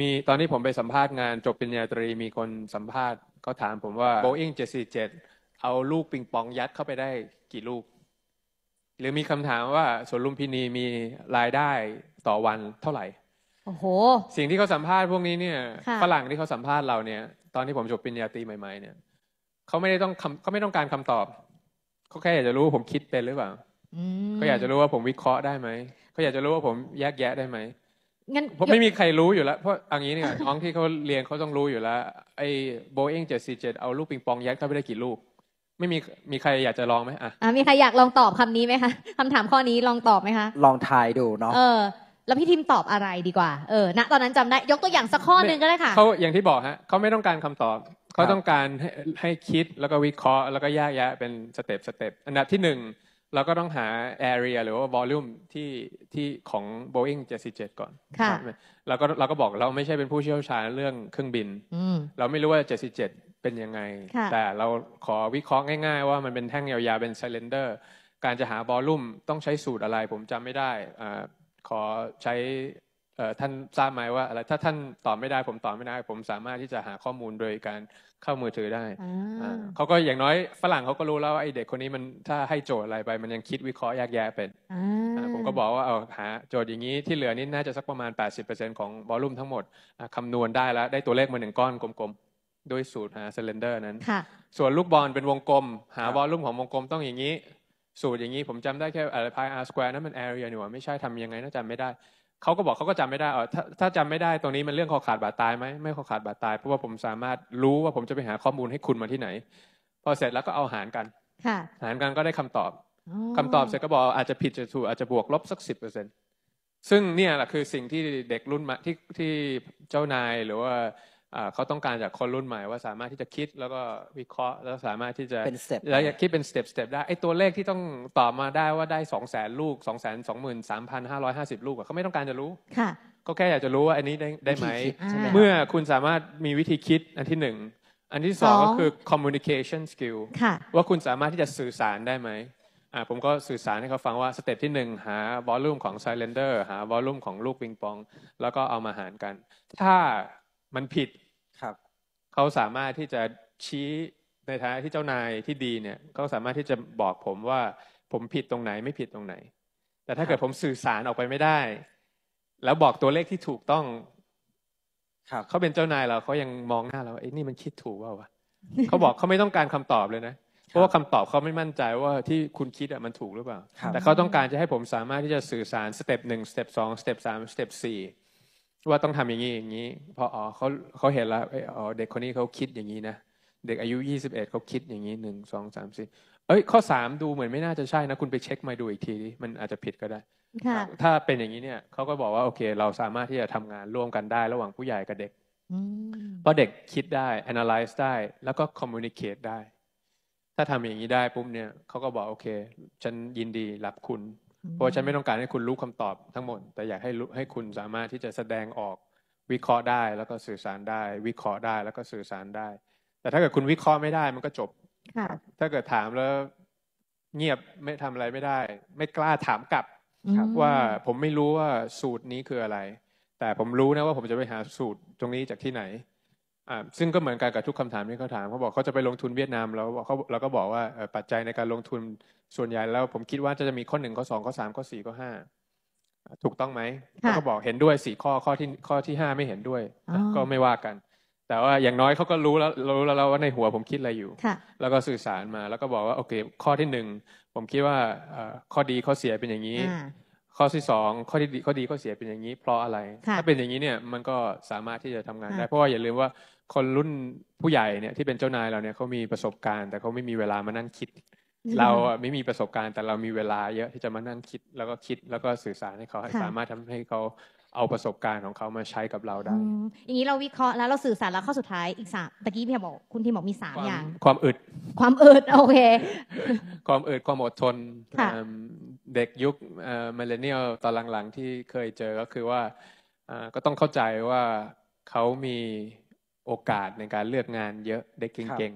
มีตอนนี้ผมไปสัมภาษณ์งานจบปริญญาตรีมีคนสัมภาษณ์เขาถามผมว่าโบิงเจ็ดสี่เจ็ดเอาลูกปิงปองยัดเข้าไปได้กี่ลูก หรือมีคำถามว่าสวนลุมพินีมีรายได้ต่อวันเท่าไหร่โอ้โห สิ่งที่เขาสัมภาษณ์พวกนี้เนี่ยฝรั่งที่เขาสัมภาษณ์เราเนี่ยตอนที่ผมจบปริญญาตรีใหม่ๆเนี่ยเขาไม่ได้ต้องเขาไม่ต้องการคำตอบ เขาแค่อยากจะรู้ผมคิดเป็นหรือเปล่าเขาอยากจะรู้ว่าผมวิเคราะห์ได้ไหมเขาอยากจะรู้ว่าผมแยกแยะได้ไหมงั้นผมไม่มีใครรู้อยู่แล้วเพราะอย่างนี้เนี่ยน้องที่เขาเรียนเขาต้องรู้อยู่แล้ว ไอ้โบเองเจ็ดสี่เจ็ดเอาลูกปิงปองยักษ์เข้าไปได้กี่ลูกไม่มีมีใครอยากจะลองไหมอ่ะอ่ะมีใครอยากลองตอบคำนี้ไหมคะคำถามข้อนี้ลองตอบไหมคะลองทายดูเนาะเออ แล้วพี่ทิมตอบอะไรดีกว่า เออ ณ ตอนนั้นจำได้ยกตัวอย่างสักข้อหนึ่งก็ได้ค่ะเขาอย่างที่บอกฮะเขาไม่ต้องการคำตอบ เขาต้องการให้ให้คิดแล้วก็วิเคราะห์แล้วก็แยกแยะเป็นสเต็ปสเต็ปอันดับที่หนึ่งเราก็ต้องหา area หรือว่า volume ที่ที่ของ Boeing 747ก่อน ค่ะเราก็เราก็บอกเราไม่ใช่เป็นผู้เชี่ยวชาญเรื่องเครื่องบิน เราไม่รู้ว่า747เป็นยังไง แต่เราขอวิเคราะห์ง่ายๆว่ามันเป็นแท่งยาวๆเป็นไซเลนเดอร์ การจะหาบอลลูมต้องใช้สูตรอะไรผมจำไม่ได้ ขอใช้ท่านทราบไหมว่าอะไรถ้าท่านตอบไม่ได้ผมตอบไม่ได้ผมสามารถที่จะหาข้อมูลโดยการเข้ามือถือได้ เขาก็อย่างน้อยฝรั่งเขาก็รู้แล้วว่า ไอเด็กคนนี้มันถ้าให้โจทย์อะไรไปมันยังคิดวิเคราะห์แยกแยะเป็น ผมก็บอกว่าเอาหาโจทย์อย่างนี้ที่เหลือนี่น่าจะสักประมาณ 80%ของวอลลุ่มทั้งหมดคำนวณได้แล้ว ได้ตัวเลขมาหนึ่งก้อนกลมๆด้วยสูตรหาเซเลนเดอร์นั้นส่วนลูกบอลเป็นวงกลม หาวอลลุ่มของวงกลมต้องอย่างนี้สูตรอย่างนี้ผมจำได้แค่อะไรพายอาร์สแควร์นั้นมันแอเรียหนูไม่ใช่ทำยังไงน่าจำไม่ได้เขาก็บอกเขาก็จำไม่ได้ เออถ้าถ้าจำไม่ได้ ตรงนี้มันเรื่องคอขาดบาดตายไหม ไม่คอขาดบาดตาย เพราะว่าผมสามารถรู้ว่าผมจะไปหาข้อมูลให้คุณมาที่ไหน พอเสร็จแล้วก็เอาหารกันหารกันก็ได้คำตอบ คำตอบเสร็จก็บอกอาจจะผิดจะถูกอาจจะบวกลบสักสิบเปอร์เซ็นซึ่งเนี่ยแหละคือสิ่งที่เด็กรุ่นมาที่ที่เจ้านายหรือว่าเขาต้องการจากคนรุ่นใหม่ว่าสามารถที่จะคิดแล้วก็วิเคราะห์แล้วสามารถที่จะแล้วคิดเป็นสเต็ปสเต็ปได้ไอ้ตัวเลขที่ต้องตอบมาได้ว่าได้สองแสนลูกสองแสนสองหมื่นสามพันห้าร้อยห้าสิบลูกเขาไม่ต้องการจะรู้ค่ะ ก็แค่อยากจะรู้ว่าอันนี้ได้ได้ไหม เมื่อคุณสามารถมีวิธีคิดอันที่หนึ่ง อันที่สองก็คือ communication skill ว่าคุณสามารถที่จะสื่อสารได้ไหมอ่า ผมก็สื่อสารให้เขาฟังว่าสเต็ปที่หนึ่งหาวอลลุ่มของไซเลนเดอร์หาวอลลุ่มของลูกปิงปองแล้วก็เอามาหารกัน ถ้ามันผิดครับเขาสามารถที่จะชี้ในฐานะที่เจ้านายที่ดีเนี่ยเขาสามารถที่จะบอกผมว่า ผมผิดตรงไหนไม่ผิดตรงไหน แต่ถ้าเกิดผมสื่อสารออกไปไม่ได้ แล้วบอกตัวเลขที่ถูกต้องครับเขาเป็นเจ้านายเราเขายังมองหน้า เราไอ้นี่มันคิดถูกว่าวะเขาบอกเขาไม่ต้องการคำตอบเลยนะ เพราะว่าคำตอบเขาไม่มั่นใจว่าที่คุณคิดอ่ะมันถูกหรือเปล่า แต่เขาต้องการจะให้ผมสามารถที่จะสื่อสารสเต็ปหนึ่งสเต็ปสองสเต็ปสามสเต็ปสี่ว่าต้องทำอย่างนี้อย่างนี้พออ๋อเขาเขาเห็นแล้วไอ้อ๋อเด็กคนนี้เขาคิดอย่างนี้นะเด็กอายุยี่สิบเอ็ดเขาคิดอย่างนี้หนึ่งสองสามสี่เอ้ยข้อสามดูเหมือนไม่น่าจะใช่นะคุณไปเช็คมาดูอีกทีมันอาจจะผิดก็ได้ ถ้าเป็นอย่างนี้เนี่ยเขาก็บอกว่าโอเค เราสามารถที่จะทำงานร่วมกันได้ ระหว่างผู้ใหญ่กับเด็กเพราะเด็กคิดได้ analyze ได้แล้วก็ communicate ได้ ถ้าทำอย่างนี้ได้ปุ๊บเนี่ยเขาก็บอกโอเค ฉันยินดีรับคุณเพราะฉันไม่ต้องการให้คุณรู้คำตอบทั้งหมด แต่อยากให้ให้คุณสามารถที่จะแสดงออกวิเคราะห์ได้แล้วก็สื่อสารได้ วิเคราะห์ได้แล้วก็สื่อสารได้ แต่ถ้าเกิดคุณวิเคราะห์ไม่ได้มันก็จบถ้าเกิดถามแล้วเงียบไม่ทำอะไรไม่ได้ ไม่กล้าถามกลับ ว่าผมไม่รู้ว่าสูตรนี้คืออะไร แต่ผมรู้นะว่าผมจะไปหาสูตรตรงนี้จากที่ไหน่าซึ่งก็เหมือนกันกับทุกคำถามที่เขาถามเขาบอกเขาจะไปลงทุนเวียดนามแล้วเขาเราก็บอกว่าปัจจัยในการลงทุนส่วนใหญ่แล้ว ผมคิดว่าจะจะมีข้อหนึ่งข้อสองข้อสามข้อสี่ข้อห้าถูกต้องไหมเขาก็บอกเห็นด้วยสี่ข้อข้อที่ข้อที่ห้าไม่เห็นด้วยก็ไม่ว่ากัน แต่ว่าอย่างน้อยเขาก็รู้แล้วรู้แล้วว่าในหัวผมคิดอะไรอยู่แล้วก็สื่อสารมาแล้วก็บอกว่าโอเคข้อที่หนึ่งผมคิดว่าข้อดีข้อเสียเป็นอย่างนี้ ข้อที่สองข้อที่ดีข้อดีข้อเสียเป็นอย่างนี้ เพราะอะไรถ้าเป็นอย่างนี้เนี่ยมันก็สามารถที่จะทำงานได้เพราะว่าอย่าลืมว่าคนรุ่นผู้ใหญ่เนี่ยที่เป็นเจ้านายเราเนี่ยเขามีประสบการณ์แต่เขาไม่มีเวลามานั่งคิด เราไม่มีประสบการณ์ แต่เรามีเวลาเยอะที่จะมานั่งคิดแล้วก็คิดแล้วก็สื่อสารให้เขาให้สามารถทำให้เขาเอาประสบการณ์ของเขามาใช้กับเราได้อย่างนี้เราวิเคราะห์แล้วเราสื่อสารแล้วข้อสุดท้ายอีกสามตะกี้พี่บอกคุณที่บอก มีสามอย่าง ความอึดความอึดโอเค ความอึดความอดทนเด็กยุคมิเลเนียลตอนหลังๆที่เคยเจอ ก็คือว่าก็ต้องเข้าใจว่าเขามีโอกาสในการเลือกงานเยอะได้เก่ง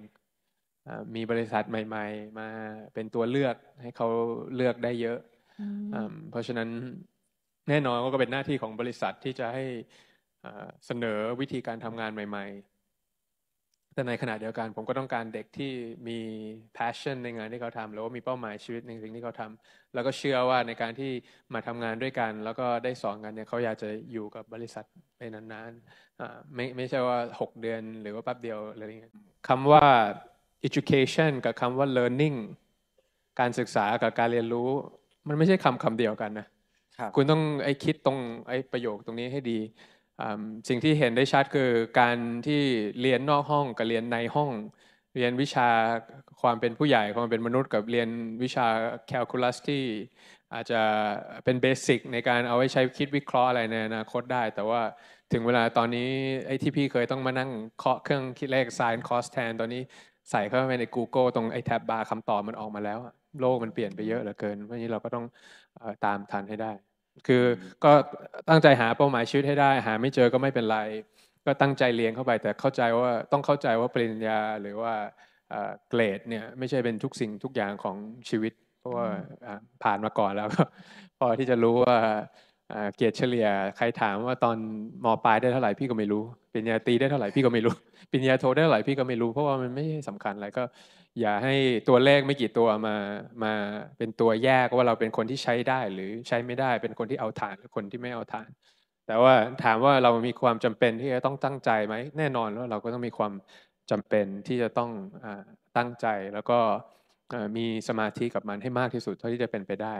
ๆ มีบริษัทใหม่ๆมาเป็นตัวเลือกให้เขาเลือกได้เยอะ เพราะฉะนั้นแน่นอนก็เป็นหน้าที่ของบริษัทที่จะให้เสนอวิธีการทำงานใหม่ๆแต่ในขณะเดียวกันผมก็ต้องการเด็กที่มี passion ในงานที่เขาทำหรือว่ามีเป้าหมายชีวิตในสิ่งที่เขาทำแล้วก็เชื่อว่าในการที่มาทำงานด้วยกัน แล้วก็ได้สอนกันเนี่ยเขาอยากจะอยู่กับบริษัทไปนานๆไม่ไม่ใช่ว่า6เดือนหรือว่าแป๊บเดียวอะไรอย่างเงี้ยคำว่า education กับคำว่า learning การศึกษากับการเรียนรู้ มันไม่ใช่คำคำเดียวกันนะคุณต้องไอคิดตรงไอประโยคตรงนี้ให้ดีสิ่งที่เห็นได้ชัดคือการที่เรียนนอกห้องกับเรียนในห้อง เรียนวิชาความเป็นผู้ใหญ่ ความเป็นมนุษย์กับเรียนวิชาแคลคูลัสที่อาจจะเป็นเบสิกในการเอาไว้ใช้คิดวิเคราะห์อะไรในอนาคตได้ แต่ว่าถึงเวลาตอนนี้ไอ้ที่พี่เคยต้องมานั่งเคาะเครื่องคิดเลข sin cos tan ตอนนี้ใส่เข้าไปใน Google ตรงไอ้แท็บบาร์คำตอบมันออกมาแล้ว โลกมันเปลี่ยนไปเยอะเหลือเกินวันนี้เราก็ต้องตามทันให้ได้คือก็ตั้งใจหาเป้าหมายชีวิตให้ได้หาไม่เจอก็ไม่เป็นไร ก็ตั้งใจเรียนเข้าไป แต่เข้าใจว่าต้องเข้าใจว่าปริญญาหรือว่าเกรดเนี่ยไม่ใช่เป็นทุกสิ่งทุกอย่างของชีวิตเพราะว่าผ่านมาก่อนแล้วก็พอที่จะรู้ว่าเกียรติเฉลี่ยใครถามว่าตอนมปลายได้เท่าไหร่พี่ก็ไม่รู้ปริญญาตรีได้เท่าไหร่พี่ก็ไม่รู้ปริญญาโทได้เท่าไหร่พี่ก็ไม่รู้ เพราะว่ามันไม่สำคัญอะไรก็อย่าให้ตัวเลขไม่กี่ตัวมามาเป็นตัวแยกว่าเราเป็นคนที่ใช้ได้หรือใช้ไม่ได้เป็นคนที่เอาฐานหรือคนที่ไม่เอาฐาน แต่ว่าถามว่าเรามีความจำเป็นที่จะต้องตั้งใจไหมแน่นอนว่าเราก็ต้องมีความจำเป็นที่จะต้องตั้งใจแล้วก็มีสมาธิกับมันให้มากที่สุดเท่าที่จะเป็นไปได้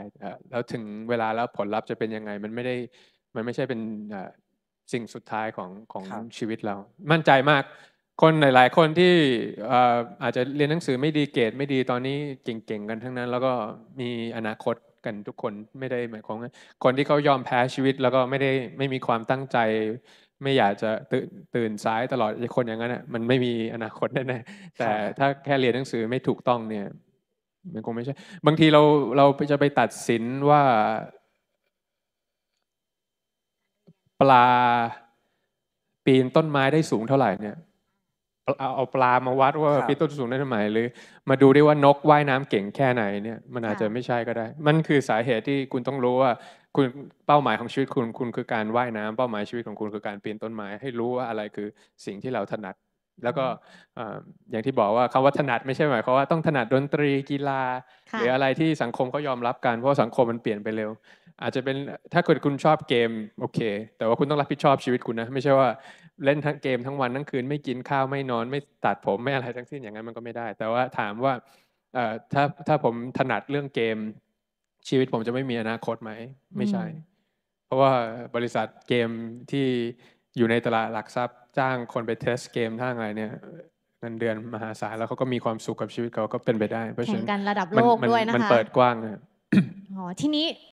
แล้วถึงเวลาแล้วผลลัพธ์จะเป็นยังไงมันไม่ได้มันไม่ใช่เป็นสิ่งสุดท้ายของของชีวิตเรา มั่นใจมากคนหลายๆคนที่อาจจะเรียนหนังสือไม่ดีเกรดไม่ดีตอนนี้เก่งๆกันทั้งนั้นแล้วก็มีอนาคตกันทุกคนไม่ได้หมายความว่าคนที่เขายอมแพ้ชีวิต แล้วก็ไม่ได้ไม่มีความตั้งใจ ไม่อยากจะตื่นตื่นสายตลอดคนอย่างนั้นอ่ะมันไม่มีอนาคตแน่แต่ถ้าแค่เรียนหนังสือไม่ถูกต้องเนี่ยมันคงไม่ใช่ บางทีเราเราจะไปตัดสินว่า ปลาปีนต้นไม้ได้สูงเท่าไหร่เนี่ยเอาปลามาวัดว่าพีต้นสูงได้ทำไมหรือมาดูได้ว่านกว่ายน้ำเก่งแค่ไหนเนี่ยมันอาจจะไม่ใช่ก็ได้ มันคือสาเหตุที่คุณต้องรู้ว่าคุณเป้าหมายของชีวิตคุณคุณคือการว่ายน้ำเป้าหมายชีวิตของคุณคือการปีนต้นไม้ให้รู้ว่าอะไรคือสิ่งที่เราถนัด แล้วก็อย่างที่บอกว่าคำว่าถนัดไม่ใช่หมายความว่าต้องถนัดดนตรีกีฬา หรืออะไรที่สังคมเขายอมรับกันเพราะสังคมมันเปลี่ยนไปเร็ว อาจจะเป็นถ้าเกิดคุณชอบเกมโอเค แต่ว่าคุณต้องรับผิดชอบชีวิตคุณนะไม่ใช่ว่าเล่นทั้งเกมทั้งวันทั้งคืนไม่กินข้าวไม่นอน ไม่ตัดผมไม่อะไรทั้งสิ้นอย่างนั้นมันก็ไม่ได้ แต่ว่าถามว่าถ้าถ้าผมถนัดเรื่องเกมชีวิตผมจะไม่มีอนาคตไหมไม่ใช่ เพราะว่าบริษัทเกมที่อยู่ในตลาดหลักทรัพย์จ้างคนไปเทสเกมทั้งอะไรเนี่ยเงินเดือนมหาศาลแล้วเขาก็มีความสุขกับชีวิตเขาก็เป็นไปได้เพราะฉะนั้นแข่งกันระดับโลกด้วยนะคะมันเปิดกว้างอ๋อทีนี้